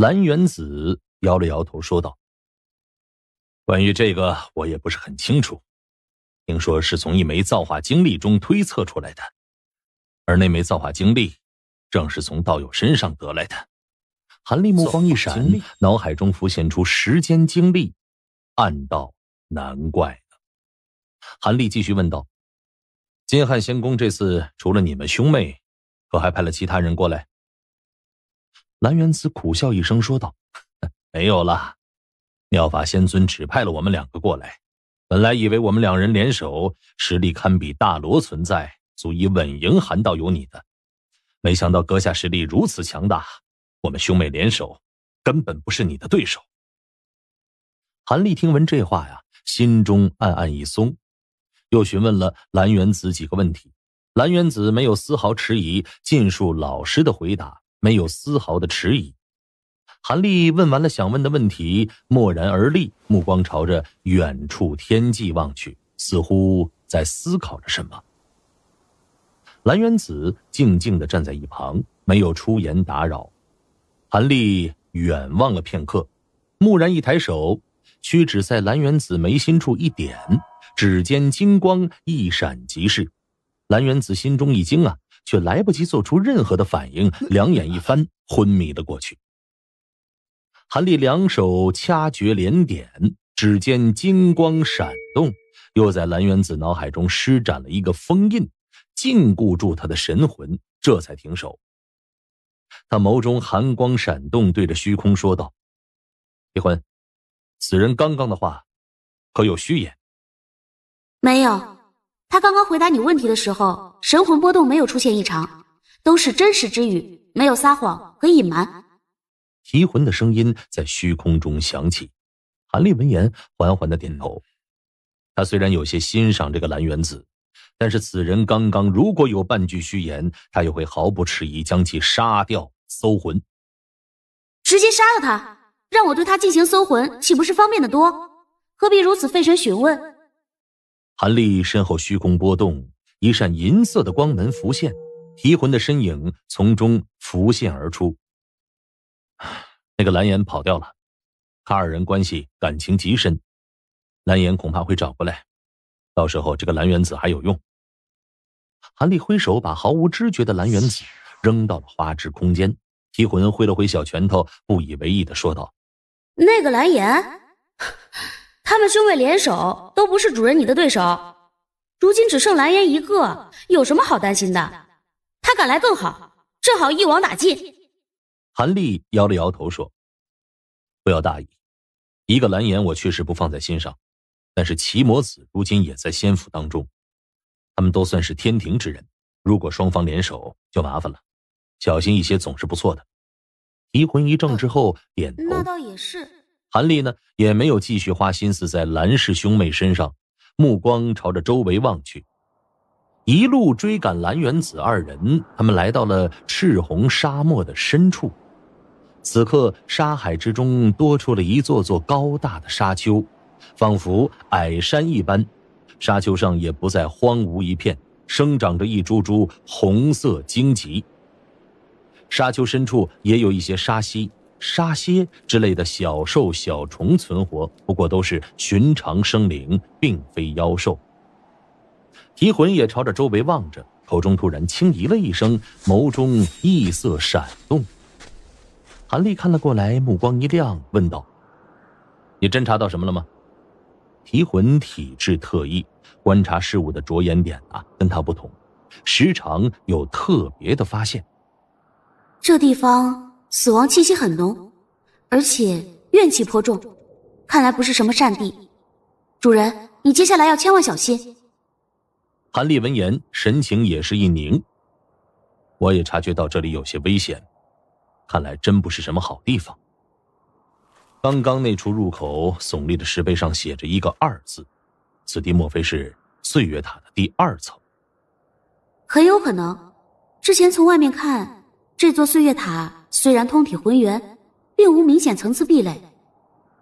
蓝原子摇了摇头，说道：“关于这个，我也不是很清楚。听说是从一枚造化经历中推测出来的，而那枚造化经历，正是从道友身上得来的。”韩立目光一闪，脑海中浮现出时间经历，暗道：“难怪了。”韩立继续问道：“金汉仙宫这次除了你们兄妹，可还派了其他人过来？”蓝元子苦笑一声，说道：“ 没有了，妙法仙尊只派了我们两个过来。本来以为我们两人联手，实力堪比大罗存在，足以稳赢韩道友你的。没想到阁下实力如此强大，我们兄妹联手，根本不是你的对手。”韩立听闻这话呀，心中暗暗一松，又询问了蓝元子几个问题。蓝元子没有丝毫迟疑，尽数老实的回答。没有丝毫的迟疑，韩立问完了想问的问题，默然而立，目光朝着远处天际望去，似乎在思考着什么。蓝原子静静的站在一旁，没有出言打扰。韩立远望了片刻，蓦然一抬手，屈指在蓝原子眉心处一点，指尖金光一闪即逝。蓝原子心中一惊啊！却来不及做出任何的反应，两眼一翻，昏迷了过去。韩立两手掐诀连点，只见金光闪动，又在蓝原子脑海中施展了一个封印，禁锢住他的神魂，这才停手。他眸中寒光闪动，对着虚空说道：“离婚，此人刚刚的话，可有虚言？”“没有。”他刚刚回答你问题的时候，神魂波动没有出现异常，都是真实之语，没有撒谎和隐瞒。提魂的声音在虚空中响起，韩立闻言缓缓的点头。他虽然有些欣赏这个蓝原子，但是此人刚刚如果有半句虚言，他也会毫不迟疑将其杀掉搜魂。直接杀了他，让我对他进行搜魂，岂不是方便的多？何必如此费神询问？韩立身后虚空波动，一扇银色的光门浮现，提魂的身影从中浮现而出。那个蓝颜跑掉了，他二人关系感情极深，蓝颜恐怕会找过来，到时候这个蓝原子还有用。韩立挥手把毫无知觉的蓝原子扔到了花之空间，提魂挥了挥小拳头，不以为意的说道：“那个蓝颜。”他们兄妹联手都不是主人你的对手，如今只剩蓝颜一个，有什么好担心的？他敢来更好，正好一网打尽。韩立摇了摇头说：“不要大意，一个蓝颜我确实不放在心上，但是奇魔子如今也在仙府当中，他们都算是天庭之人，如果双方联手就麻烦了，小心一些总是不错的。”提魂一怔之后点头，那倒也是。韩立呢也没有继续花心思在蓝氏兄妹身上，目光朝着周围望去，一路追赶蓝原子二人。他们来到了赤红沙漠的深处，此刻沙海之中多出了一座座高大的沙丘，仿佛矮山一般。沙丘上也不再荒芜一片，生长着一株株红色荆棘。沙丘深处也有一些沙溪。沙蝎之类的小兽、小虫存活，不过都是寻常生灵，并非妖兽。提魂也朝着周围望着，口中突然轻咦了一声，眸中异色闪动。韩立看了过来，目光一亮，问道：“你侦查到什么了吗？”提魂体质特异，观察事物的着眼点啊，跟他不同，时常有特别的发现。这地方。死亡气息很浓，而且怨气颇重，看来不是什么善地。主人，你接下来要千万小心。韩立闻言，神情也是一凝。我也察觉到这里有些危险，看来真不是什么好地方。刚刚那处入口耸立的石碑上写着一个“二”字，此地莫非是岁月塔的第二层？很有可能，之前从外面看这座岁月塔。虽然通体浑圆，并无明显层次壁垒，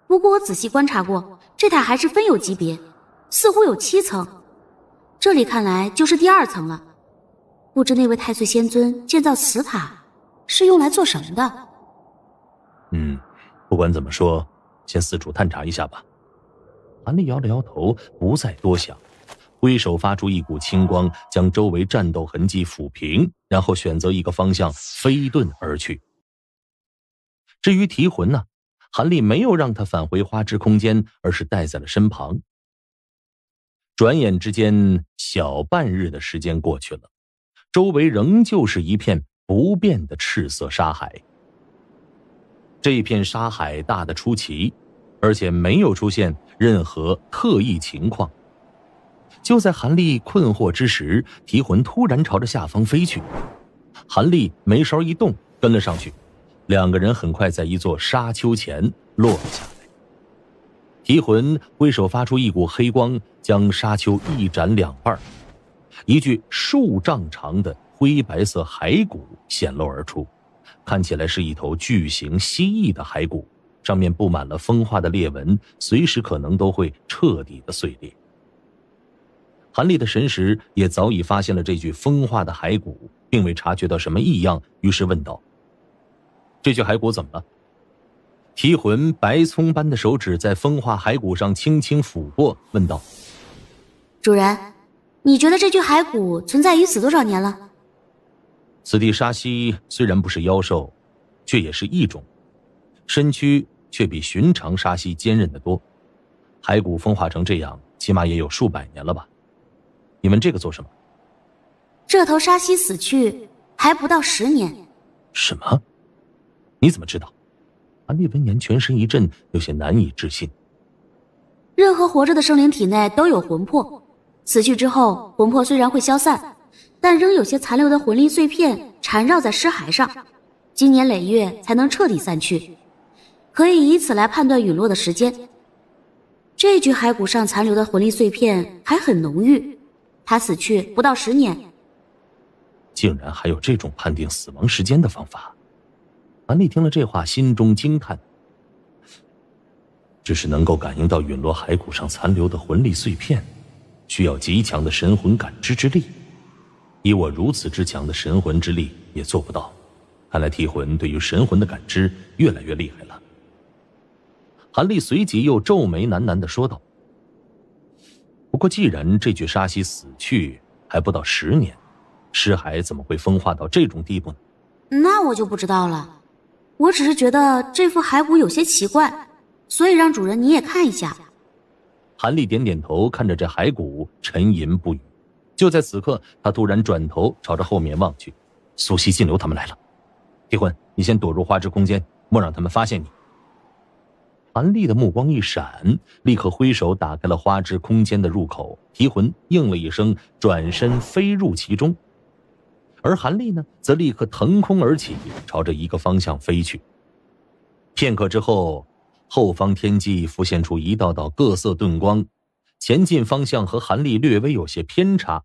不过我仔细观察过，这塔还是分有级别，似乎有七层。这里看来就是第二层了。不知那位太岁仙尊建造此塔是用来做什么的？嗯，不管怎么说，先四处探查一下吧。韩立摇了摇头，不再多想，挥手发出一股青光，将周围战斗痕迹抚平，然后选择一个方向飞遁而去。至于提魂呢，韩立没有让他返回花之空间，而是带在了身旁。转眼之间，小半日的时间过去了，周围仍旧是一片不变的赤色沙海。这片沙海大的出奇，而且没有出现任何特异情况。就在韩立困惑之时，提魂突然朝着下方飞去，韩立眉梢一动，跟了上去。两个人很快在一座沙丘前落了下来。提魂挥手发出一股黑光，将沙丘一斩两半，一具数丈长的灰白色骸骨显露而出，看起来是一头巨型蜥蜴的骸骨，上面布满了风化的裂纹，随时可能都会彻底的碎裂。韩立的神识也早已发现了这具风化的骸骨，并未察觉到什么异样，于是问道。这具骸骨怎么了？提魂白葱般的手指在风化骸骨上轻轻抚过，问道：“主人，你觉得这具骸骨存在于此多少年了？”此地沙蜥虽然不是妖兽，却也是一种，身躯却比寻常沙蜥坚韧的多。骸骨风化成这样，起码也有数百年了吧？你问这个做什么？这头沙蜥死去还不到十年。什么？你怎么知道？安迪闻言，全身一震，有些难以置信。任何活着的生灵体内都有魂魄，死去之后，魂魄虽然会消散，但仍有些残留的魂力碎片缠绕在尸骸上，经年累月才能彻底散去，可以以此来判断陨落的时间。这具骸骨上残留的魂力碎片还很浓郁，他死去不到十年，竟然还有这种判定死亡时间的方法。韩立听了这话，心中惊叹：“只是能够感应到陨落骸骨上残留的魂力碎片，需要极强的神魂感知之力。以我如此之强的神魂之力，也做不到。看来替魂对于神魂的感知越来越厉害了。”韩立随即又皱眉喃喃的说道：“不过，既然这具沙溪死去还不到十年，尸骸怎么会风化到这种地步呢？”“那我就不知道了。”我只是觉得这副骸骨有些奇怪，所以让主人你也看一下。韩立点点头，看着这骸骨，沉吟不语。就在此刻，他突然转头朝着后面望去，苏西、金流他们来了。提魂，你先躲入花之空间，莫让他们发现你。韩立的目光一闪，立刻挥手打开了花之空间的入口。提魂应了一声，转身飞入其中。而韩立呢，则立刻腾空而起，朝着一个方向飞去。片刻之后，后方天际浮现出一道道各色盾光，前进方向和韩立略微有些偏差。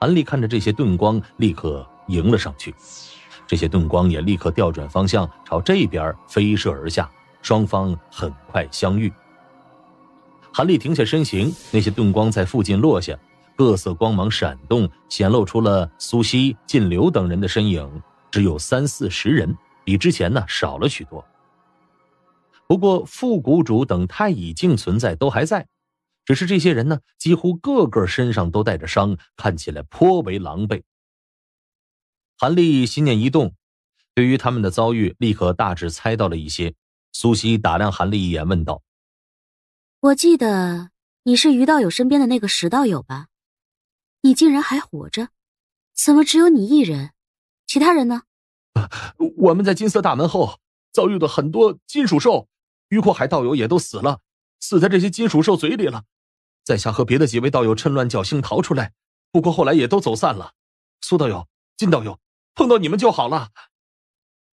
韩立看着这些盾光，立刻迎了上去。这些盾光也立刻调转方向，朝这边飞射而下。双方很快相遇。韩立停下身形，那些盾光在附近落下。各色光芒闪动，显露出了苏西、晋、流等人的身影，只有三四十人，比之前呢少了许多。不过副谷主等太乙境存在都还在，只是这些人呢，几乎个个身上都带着伤，看起来颇为狼狈。韩立心念一动，对于他们的遭遇立刻大致猜到了一些。苏西打量韩立一眼，问道：“我记得你是于道友身边的那个石道友吧？”你竟然还活着？怎么只有你一人？其他人呢？我们在金色大门后遭遇的很多金属兽，鱼阔海道友也都死了，死在这些金属兽嘴里了。在下和别的几位道友趁乱侥幸逃出来，不过后来也都走散了。苏道友、金道友，碰到你们就好了。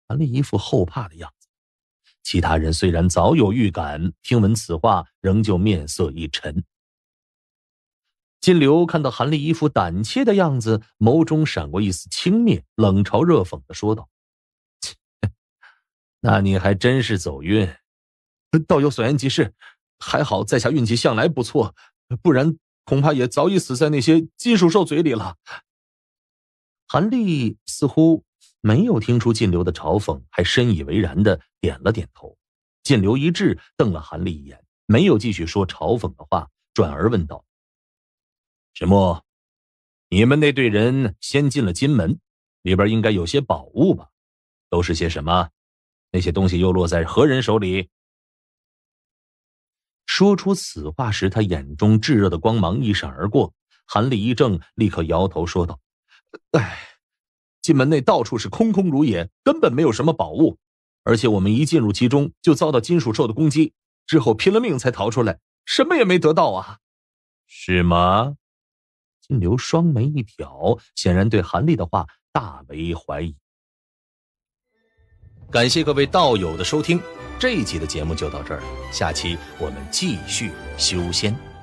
韩立一副后怕的样子。其他人虽然早有预感，听闻此话，仍旧面色一沉。金流看到韩立一副胆怯的样子，眸中闪过一丝轻蔑，冷嘲热讽的说道：“那你还真是走运。”“道友所言极是，还好在下运气向来不错，不然恐怕也早已死在那些金属兽嘴里了。”韩立似乎没有听出金流的嘲讽，还深以为然的点了点头。金流一滞，瞪了韩立一眼，没有继续说嘲讽的话，转而问道。石墨，你们那队人先进了金门，里边应该有些宝物吧？都是些什么？那些东西又落在何人手里？说出此话时，他眼中炙热的光芒一闪而过。韩立一怔，立刻摇头说道：“哎，金门内到处是空空如也，根本没有什么宝物。而且我们一进入其中，就遭到金属兽的攻击，之后拼了命才逃出来，什么也没得到啊。”是吗？金流双眉一挑，显然对韩立的话大为怀疑。感谢各位道友的收听，这一集的节目就到这儿了，下期我们继续修仙。